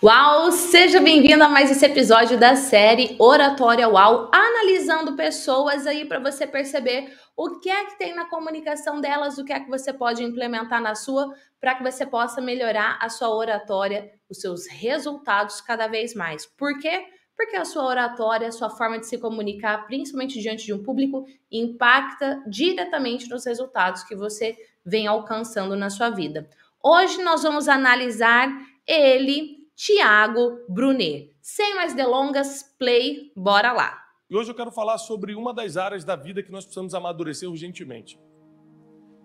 Uau, seja bem-vindo a mais esse episódio da série Oratória Uau, analisando pessoas aí para você perceber o que é que tem na comunicação delas, o que é que você pode implementar na sua para que você possa melhorar a sua oratória, os seus resultados cada vez mais. Por quê? Porque a sua oratória, a sua forma de se comunicar, principalmente diante de um público, impacta diretamente nos resultados que você vem alcançando na sua vida. Hoje nós vamos analisar ele Tiago Brunet. Sem mais delongas, play, bora lá. E hoje eu quero falar sobre uma das áreas da vida que nós precisamos amadurecer urgentemente.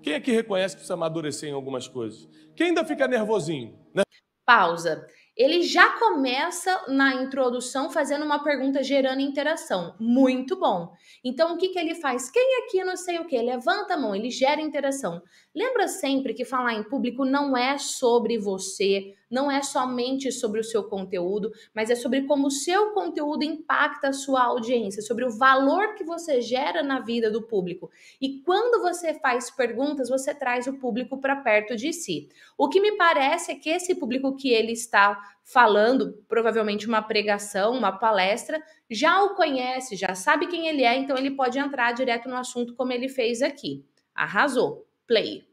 Quem é que reconhece que precisa amadurecer em algumas coisas? Quem ainda fica nervosinho? Né? Pausa ele já começa na introdução fazendo uma pergunta gerando interação. Muito bom. Então, o que, que ele faz? Quem aqui não sei o que? Levanta a mão, ele gera interação. Lembra sempre que falar em público não é sobre você, não é somente sobre o seu conteúdo, mas é sobre como o seu conteúdo impacta a sua audiência, sobre o valor que você gera na vida do público. E quando você faz perguntas, você traz o público para perto de si. O que me parece é que esse público que ele está falando, provavelmente uma pregação, uma palestra, já o conhece, já sabe quem ele é, então ele pode entrar direto no assunto como ele fez aqui. Arrasou. Play.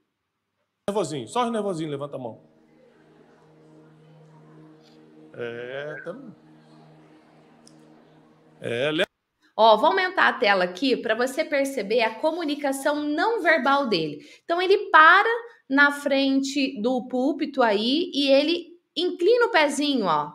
Nervosinho, só os levanta a mão. É, tamo... é, Ó, vou aumentar a tela aqui para você perceber a comunicação não verbal dele. Então ele para na frente do púlpito aí e ele inclina o pezinho, ó,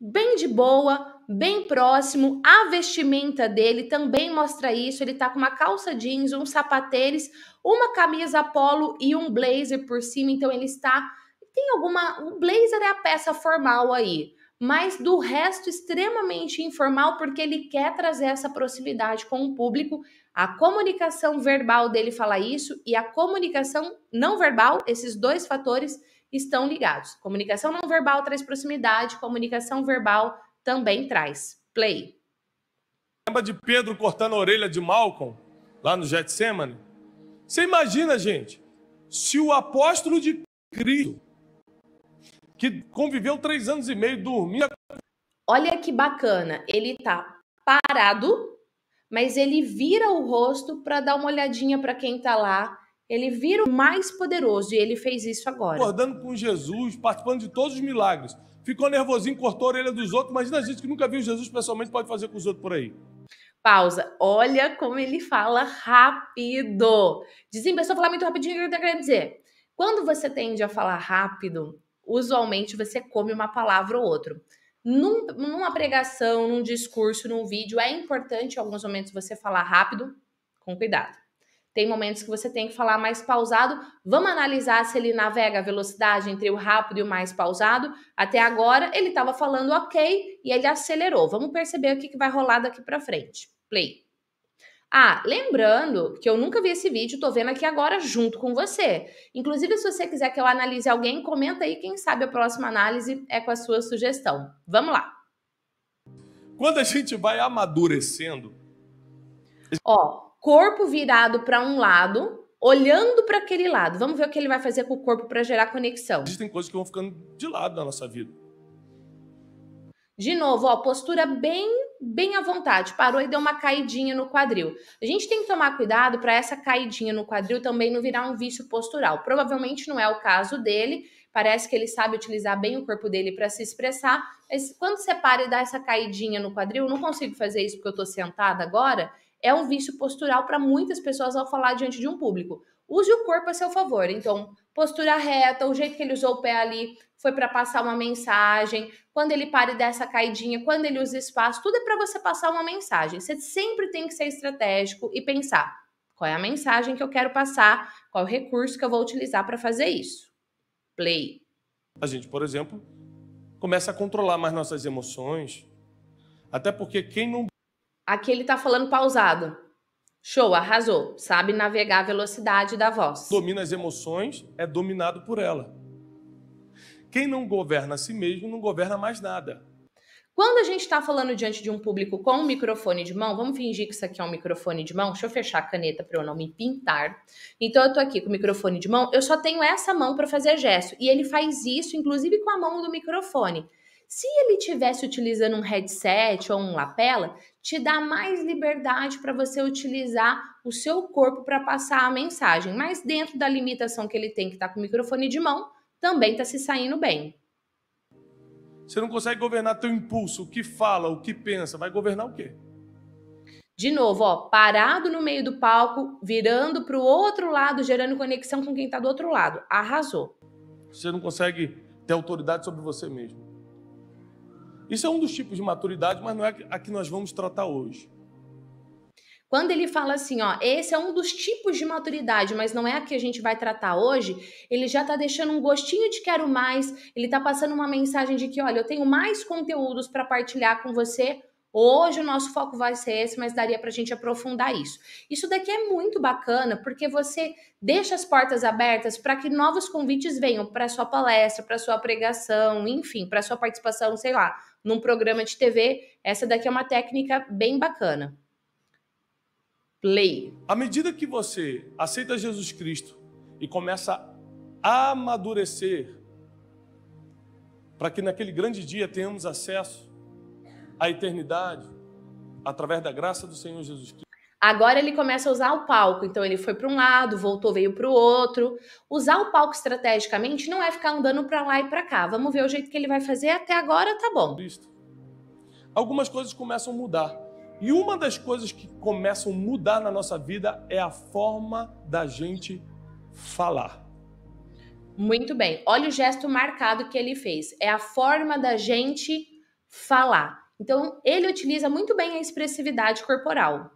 bem de boa, bem próximo. A vestimenta dele também mostra isso. Ele tá com uma calça jeans, um sapatênis, uma camisa polo e um blazer por cima. Então ele está tem alguma, o blazer é a peça formal aí, mas do resto extremamente informal porque ele quer trazer essa proximidade com o público. A comunicação verbal dele fala isso e a comunicação não verbal, esses dois fatores estão ligados. Comunicação não verbal traz proximidade, comunicação verbal também traz. Play. Lembra de Pedro cortando a orelha de Malcolm, lá no Getsemane? Você imagina, gente, se o apóstolo de Cristo, que conviveu três anos e meio, dormia. Olha que bacana, ele tá parado, mas ele vira o rosto para dar uma olhadinha para quem tá lá ele vira o mais poderoso e ele fez isso agora. Acordando com Jesus, participando de todos os milagres. Ficou nervosinho, cortou a orelha dos outros. Imagina a gente que nunca viu Jesus pessoalmente, pode fazer com os outros por aí. Pausa. Olha como ele fala rápido. Dizem pessoa falar muito rapidinho, o que eu quero dizer? Quando você tende a falar rápido, usualmente você come uma palavra ou outra. Num, numa pregação, num discurso, num vídeo, é importante em alguns momentos você falar rápido, com cuidado. Tem momentos que você tem que falar mais pausado. Vamos analisar se ele navega a velocidade entre o rápido e o mais pausado. Até agora, ele estava falando ok e ele acelerou. Vamos perceber o que, que vai rolar daqui para frente. Play. Ah, lembrando que eu nunca vi esse vídeo, tô vendo aqui agora junto com você. Inclusive, se você quiser que eu analise alguém, comenta aí, quem sabe a próxima análise é com a sua sugestão. Vamos lá. Quando a gente vai amadurecendo. Ó, corpo virado para um lado, olhando para aquele lado. Vamos ver o que ele vai fazer com o corpo para gerar conexão. Existem coisas que vão ficando de lado na nossa vida. De novo, ó, postura bem, bem à vontade. Parou e deu uma caidinha no quadril. A gente tem que tomar cuidado para essa caidinha no quadril também não virar um vício postural. Provavelmente não é o caso dele. Parece que ele sabe utilizar bem o corpo dele para se expressar. Mas quando você para e dá essa caidinha no quadril, não consigo fazer isso porque eu estou sentada agora é um vício postural para muitas pessoas ao falar diante de um público. Use o corpo a seu favor. Então, postura reta, o jeito que ele usou o pé ali foi para passar uma mensagem. Quando ele para e dá essa caidinha, quando ele usa espaço, tudo é para você passar uma mensagem. Você sempre tem que ser estratégico e pensar qual é a mensagem que eu quero passar, qual é o recurso que eu vou utilizar para fazer isso. Play. A gente, por exemplo, começa a controlar mais nossas emoções. Até porque quem não Aqui ele tá falando pausado. Show, arrasou. Sabe navegar a velocidade da voz. Domina as emoções, é dominado por ela. Quem não governa a si mesmo não governa mais nada. Quando a gente está falando diante de um público com um microfone de mão, vamos fingir que isso aqui é um microfone de mão. Deixa eu fechar a caneta para eu não me pintar. Então eu estou aqui com o microfone de mão, eu só tenho essa mão para fazer gesto. E ele faz isso, inclusive com a mão do microfone. Se ele tivesse utilizando um headset ou um lapela, te dá mais liberdade para você utilizar o seu corpo para passar a mensagem, mas dentro da limitação que ele tem que está com o microfone de mão, também está se saindo bem. Você não consegue governar teu impulso, o que fala, o que pensa, vai governar o quê? De novo, ó, parado no meio do palco, virando para o outro lado, gerando conexão com quem está do outro lado. Arrasou. Você não consegue ter autoridade sobre você mesmo. Isso é um dos tipos de maturidade, mas não é a que nós vamos tratar hoje. Quando ele fala assim, ó, esse é um dos tipos de maturidade, mas não é a que a gente vai tratar hoje, ele já tá deixando um gostinho de quero mais, ele tá passando uma mensagem de que, olha, eu tenho mais conteúdos para partilhar com você, Hoje o nosso foco vai ser esse, mas daria para a gente aprofundar isso. Isso daqui é muito bacana porque você deixa as portas abertas para que novos convites venham para sua palestra, para sua pregação, enfim, para sua participação, sei lá, num programa de TV. Essa daqui é uma técnica bem bacana. Play. À medida que você aceita Jesus Cristo e começa a amadurecer, para que naquele grande dia tenhamos acesso a eternidade através da graça do Senhor Jesus Cristo. Agora ele começa a usar o palco, então ele foi para um lado, voltou, veio para o outro. Usar o palco estrategicamente não é ficar andando para lá e para cá. Vamos ver o jeito que ele vai fazer. Até agora tá bom. Cristo. Algumas coisas começam a mudar. E uma das coisas que começam a mudar na nossa vida é a forma da gente falar. Muito bem. Olha o gesto marcado que ele fez. É a forma da gente falar. Então, ele utiliza muito bem a expressividade corporal.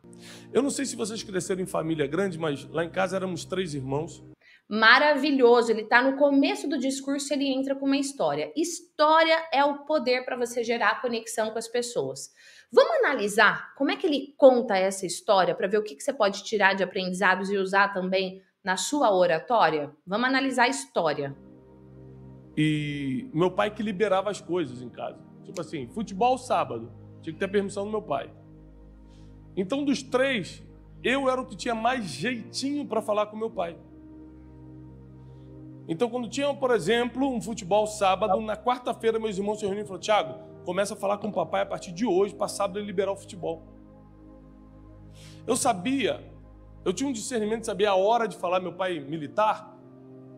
Eu não sei se vocês cresceram em família grande, mas lá em casa éramos três irmãos. Maravilhoso, ele está no começo do discurso, ele entra com uma história. História é o poder para você gerar conexão com as pessoas. Vamos analisar como é que ele conta essa história para ver o que, que você pode tirar de aprendizados e usar também na sua oratória? Vamos analisar a história. E meu pai que liberava as coisas em casa Tipo assim, futebol sábado. Tinha que ter permissão do meu pai. Então, dos três, eu era o que tinha mais jeitinho para falar com meu pai. Então, quando tinha, por exemplo, um futebol sábado, na quarta-feira, meus irmãos se reuniam e falaram: Tiago, começa a falar com o papai a partir de hoje, para sábado ele liberar o futebol. Eu sabia, eu tinha um discernimento de saber a hora de falar, meu pai militar.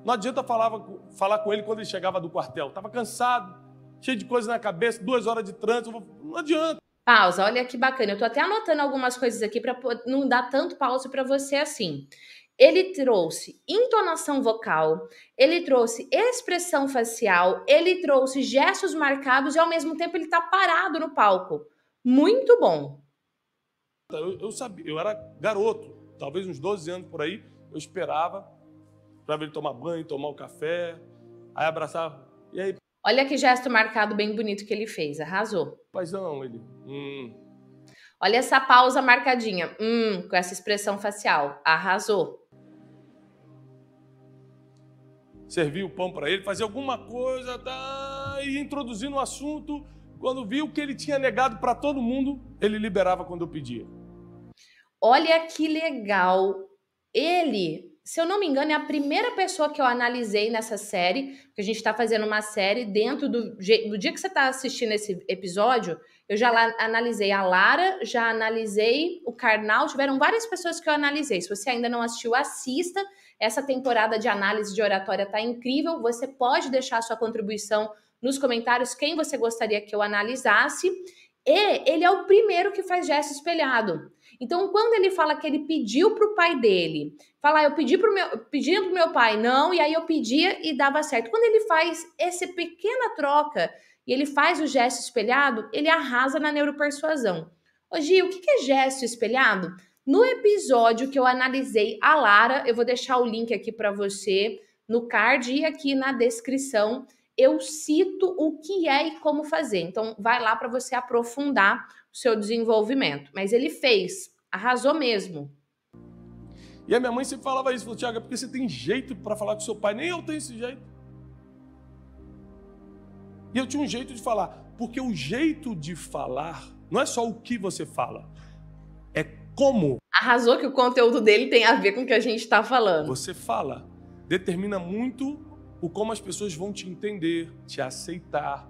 Não adianta falava, falar com ele quando ele chegava do quartel, estava cansado cheio de coisa na cabeça, duas horas de trânsito, vou... não adianta. Pausa, olha que bacana. Eu tô até anotando algumas coisas aqui para não dar tanto pausa para você assim. Ele trouxe entonação vocal, ele trouxe expressão facial, ele trouxe gestos marcados e ao mesmo tempo ele tá parado no palco. Muito bom. Eu, eu sabia, eu era garoto, talvez uns 12 anos por aí, eu esperava para ver ele tomar banho, tomar o um café, aí abraçava. E aí, Olha que gesto marcado bem bonito que ele fez, arrasou. Paizão, ele. Hum. Olha essa pausa marcadinha, hum, com essa expressão facial, arrasou. Serviu o pão para ele, fazer alguma coisa, tá, e introduzir no assunto. Quando viu que ele tinha negado para todo mundo, ele liberava quando eu pedia. Olha que legal. Ele se eu não me engano, é a primeira pessoa que eu analisei nessa série, que a gente está fazendo uma série dentro do, do dia que você está assistindo esse episódio, eu já analisei a Lara, já analisei o Karnal, tiveram várias pessoas que eu analisei. Se você ainda não assistiu, assista. Essa temporada de análise de oratória está incrível. Você pode deixar sua contribuição nos comentários quem você gostaria que eu analisasse. E ele é o primeiro que faz gesto espelhado. Então, quando ele fala que ele pediu para o pai dele, falar, ah, eu pedi para o meu, pedindo pro meu pai, não, e aí eu pedia e dava certo. Quando ele faz essa pequena troca e ele faz o gesto espelhado, ele arrasa na neuropersuasão. Ô, Gi, o que é gesto espelhado? No episódio que eu analisei a Lara, eu vou deixar o link aqui para você no card e aqui na descrição eu cito o que é e como fazer. Então, vai lá para você aprofundar o seu desenvolvimento. Mas ele fez arrasou mesmo. E a minha mãe sempre falava isso, falou, Tiago, é porque você tem jeito para falar com seu pai, nem eu tenho esse jeito. E eu tinha um jeito de falar, porque o jeito de falar não é só o que você fala, é como. Arrasou que o conteúdo dele tem a ver com o que a gente está falando. Você fala, determina muito o como as pessoas vão te entender, te aceitar,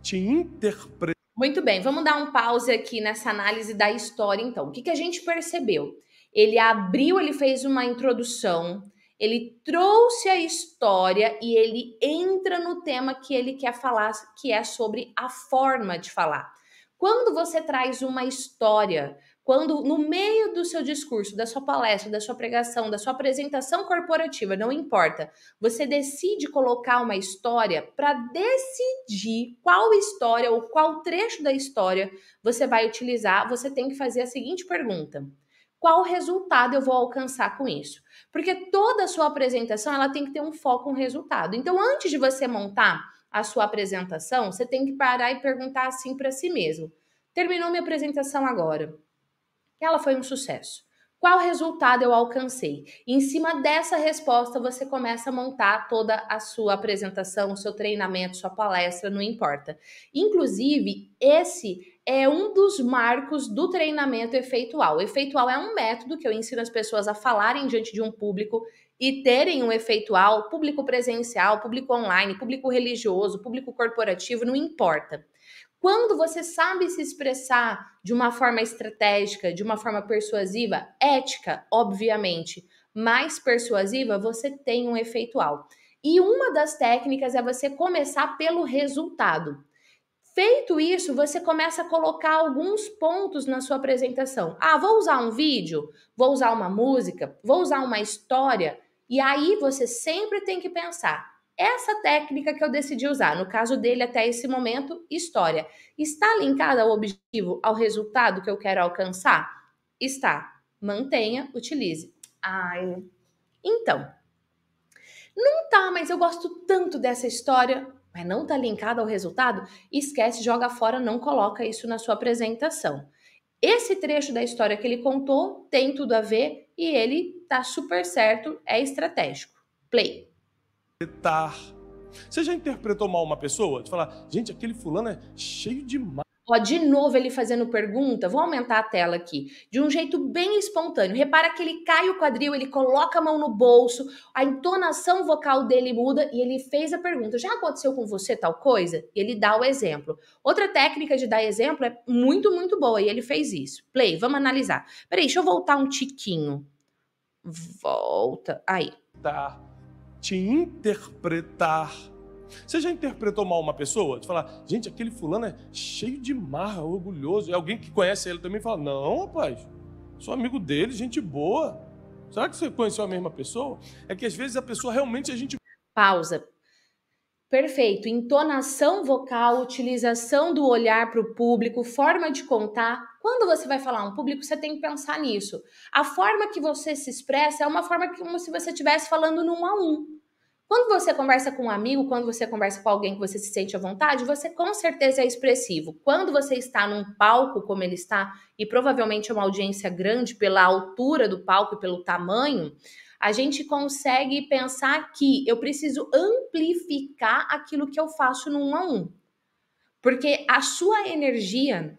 te interpretar. Muito bem, vamos dar um pause aqui nessa análise da história, então. O que, que a gente percebeu? Ele abriu, ele fez uma introdução, ele trouxe a história e ele entra no tema que ele quer falar, que é sobre a forma de falar. Quando você traz uma história, quando no meio do seu discurso, da sua palestra, da sua pregação, da sua apresentação corporativa, não importa, você decide colocar uma história para decidir qual história ou qual trecho da história você vai utilizar, você tem que fazer a seguinte pergunta: qual resultado eu vou alcançar com isso? Porque toda a sua apresentação, ela tem que ter um foco, um resultado. Então, antes de você montar a sua apresentação, você tem que parar e perguntar assim para si mesmo: terminou minha apresentação agora? Ela foi um sucesso. Qual resultado eu alcancei? E em cima dessa resposta, você começa a montar toda a sua apresentação, o seu treinamento, sua palestra, não importa. Inclusive, esse é um dos marcos do treinamento efeitual. O efeitual é um método que eu ensino as pessoas a falarem diante de um público e terem um efeitual, público presencial, público online, público religioso, público corporativo, não importa. Quando você sabe se expressar de uma forma estratégica, de uma forma persuasiva, ética, obviamente, mais persuasiva, você tem um efeito alto. E uma das técnicas é você começar pelo resultado. Feito isso, você começa a colocar alguns pontos na sua apresentação. Ah, vou usar um vídeo, vou usar uma música, vou usar uma história. E aí você sempre tem que pensar: essa técnica que eu decidi usar, no caso dele até esse momento, história, está linkada ao objetivo, ao resultado que eu quero alcançar? Está. Mantenha, utilize. Ai. Então, não tá, mas eu gosto tanto dessa história, mas não tá linkada ao resultado? Esquece, joga fora, não coloca isso na sua apresentação. Esse trecho da história que ele contou tem tudo a ver e ele tá super certo, é estratégico. Play interpretar. Você já interpretou mal uma pessoa? De falar, gente, aquele fulano é cheio de mal. Ó, de novo ele fazendo pergunta, vou aumentar a tela aqui, de um jeito bem espontâneo. Repara que ele cai o quadril, ele coloca a mão no bolso, a entonação vocal dele muda e ele fez a pergunta: já aconteceu com você tal coisa? E ele dá o exemplo. Outra técnica de dar exemplo é muito, muito boa e ele fez isso. Play, vamos analisar. Peraí, deixa eu voltar um tiquinho. Volta. Aí. Tá te interpretar. Você já interpretou mal uma pessoa? De falar, gente, aquele fulano é cheio de marra, orgulhoso. E alguém que conhece ele também fala, não, rapaz, sou amigo dele, gente boa. Será que você conheceu a mesma pessoa? É que às vezes a pessoa realmente a gente. Pausa. Perfeito. Entonação vocal, utilização do olhar para o público, forma de contar. Quando você vai falar um público, você tem que pensar nisso. A forma que você se expressa é uma forma como se você estivesse falando num a um. Quando você conversa com um amigo, quando você conversa com alguém que você se sente à vontade, você com certeza é expressivo. Quando você está num palco como ele está, e provavelmente é uma audiência grande pela altura do palco e pelo tamanho, a gente consegue pensar que eu preciso amplificar aquilo que eu faço no um a um. Porque a sua energia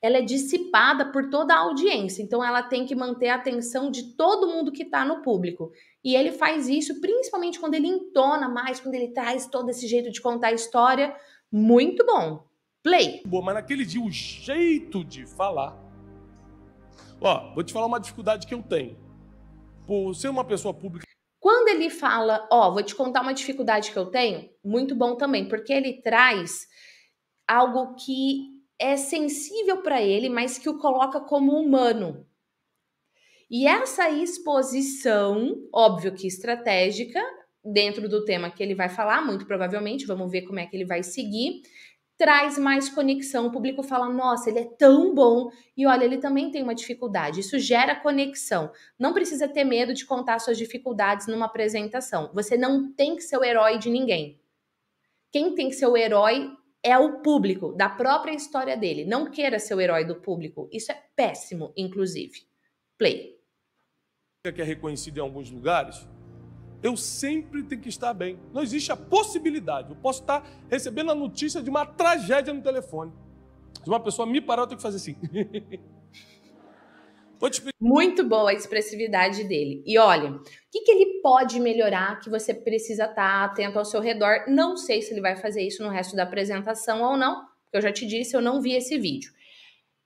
ela é dissipada por toda a audiência, então ela tem que manter a atenção de todo mundo que está no público. E ele faz isso principalmente quando ele entona mais, quando ele traz todo esse jeito de contar a história. Muito bom. Play. Boa, mas naquele dia o jeito de falar. Ó, vou te falar uma dificuldade que eu tenho por ser uma pessoa pública. Quando ele fala, ó, oh, vou te contar uma dificuldade que eu tenho, muito bom também, porque ele traz algo que é sensível para ele, mas que o coloca como humano. E essa exposição, óbvio que estratégica, dentro do tema que ele vai falar, muito provavelmente, vamos ver como é que ele vai seguir, traz mais conexão. O público fala: nossa, ele é tão bom. E olha, ele também tem uma dificuldade. Isso gera conexão. Não precisa ter medo de contar suas dificuldades numa apresentação. Você não tem que ser o herói de ninguém. Quem tem que ser o herói é o público, da própria história dele. Não queira ser o herói do público. Isso é péssimo, inclusive. Play. Que é reconhecido em alguns lugares, eu sempre tenho que estar bem. Não existe a possibilidade. Eu posso estar recebendo a notícia de uma tragédia no telefone. Se uma pessoa me parar, eu tenho que fazer assim. Muito boa a expressividade dele. E olha, o que, que ele pode melhorar que você precisa estar atento ao seu redor? Não sei se ele vai fazer isso no resto da apresentação ou não, porque eu já te disse, eu não vi esse vídeo.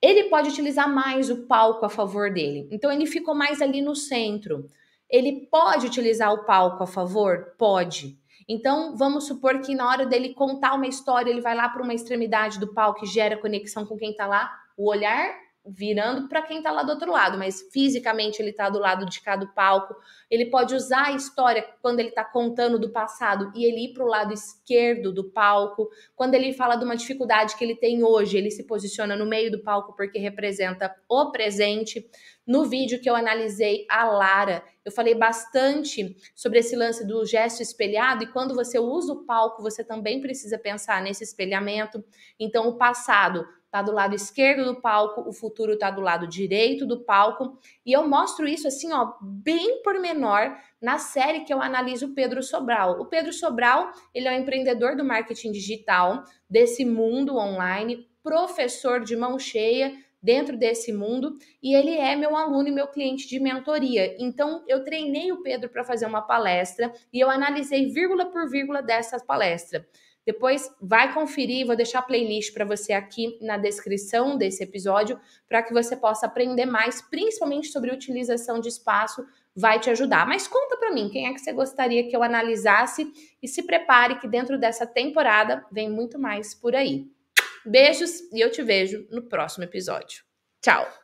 Ele pode utilizar mais o palco a favor dele. Então ele ficou mais ali no centro. Ele pode utilizar o palco a favor? Pode. Então, vamos supor que na hora dele contar uma história, ele vai lá para uma extremidade do palco e gera conexão com quem está lá. O olhar virando para quem está lá do outro lado, mas fisicamente ele está do lado de cá do palco. Ele pode usar a história quando ele está contando do passado e ele ir para o lado esquerdo do palco. Quando ele fala de uma dificuldade que ele tem hoje, ele se posiciona no meio do palco porque representa o presente. No vídeo que eu analisei a Lara, eu falei bastante sobre esse lance do gesto espelhado e quando você usa o palco, você também precisa pensar nesse espelhamento. Então, o passado está do lado esquerdo do palco, o futuro está do lado direito do palco. E eu mostro isso assim, ó, bem por menor na série que eu analiso o Pedro Sobral. O Pedro Sobral, ele é um empreendedor do marketing digital, desse mundo online, professor de mão cheia, dentro desse mundo e ele é meu aluno e meu cliente de mentoria. Então, eu treinei o Pedro para fazer uma palestra e eu analisei vírgula por vírgula dessa palestra. Depois vai conferir, vou deixar a playlist para você aqui na descrição desse episódio, para que você possa aprender mais, principalmente sobre utilização de espaço, vai te ajudar. Mas conta para mim, quem é que você gostaria que eu analisasse e se prepare que dentro dessa temporada vem muito mais por aí. Beijos e eu te vejo no próximo episódio. Tchau.